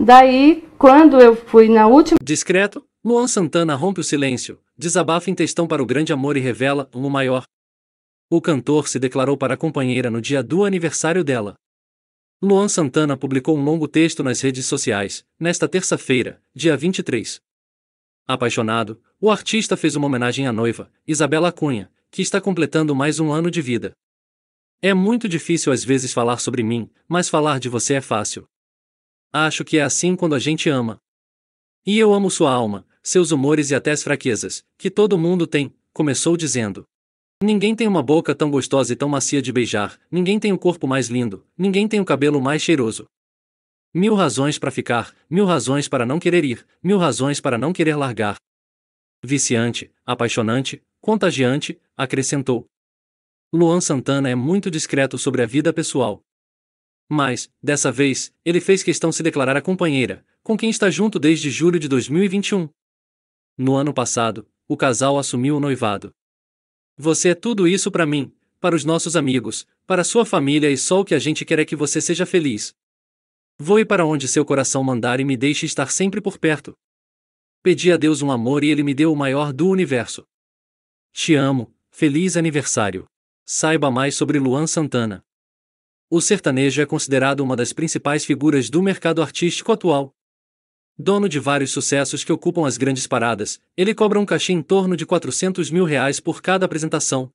Daí, quando eu fui na última. Discreto, Luan Santana rompe o silêncio, desabafa em textão para o grande amor e revela um maior. O cantor se declarou para a companheira no dia do aniversário dela. Luan Santana publicou um longo texto nas redes sociais, nesta terça-feira, dia 23. Apaixonado, o artista fez uma homenagem à noiva, Isabela Cunha, que está completando mais um ano de vida. É muito difícil às vezes falar sobre mim, mas falar de você é fácil. Acho que é assim quando a gente ama. E eu amo sua alma, seus humores e até as fraquezas, que todo mundo tem, começou dizendo. Ninguém tem uma boca tão gostosa e tão macia de beijar, ninguém tem o corpo mais lindo, ninguém tem o cabelo mais cheiroso. Mil razões para ficar, mil razões para não querer ir, mil razões para não querer largar. Viciante, apaixonante, contagiante, acrescentou. Luan Santana é muito discreto sobre a vida pessoal. Mas, dessa vez, ele fez questão se declarar a companheira, com quem está junto desde julho de 2021. No ano passado, o casal assumiu o noivado. Você é tudo isso para mim, para os nossos amigos, para sua família e só o que a gente quer é que você seja feliz. Vou ir para onde seu coração mandar e me deixe estar sempre por perto. Pedi a Deus um amor e ele me deu o maior do universo. Te amo, feliz aniversário. Saiba mais sobre Luan Santana o sertanejo é considerado uma das principais figuras do mercado artístico atual. Dono de vários sucessos que ocupam as grandes paradas, ele cobra um cachê em torno de 400 mil reais por cada apresentação,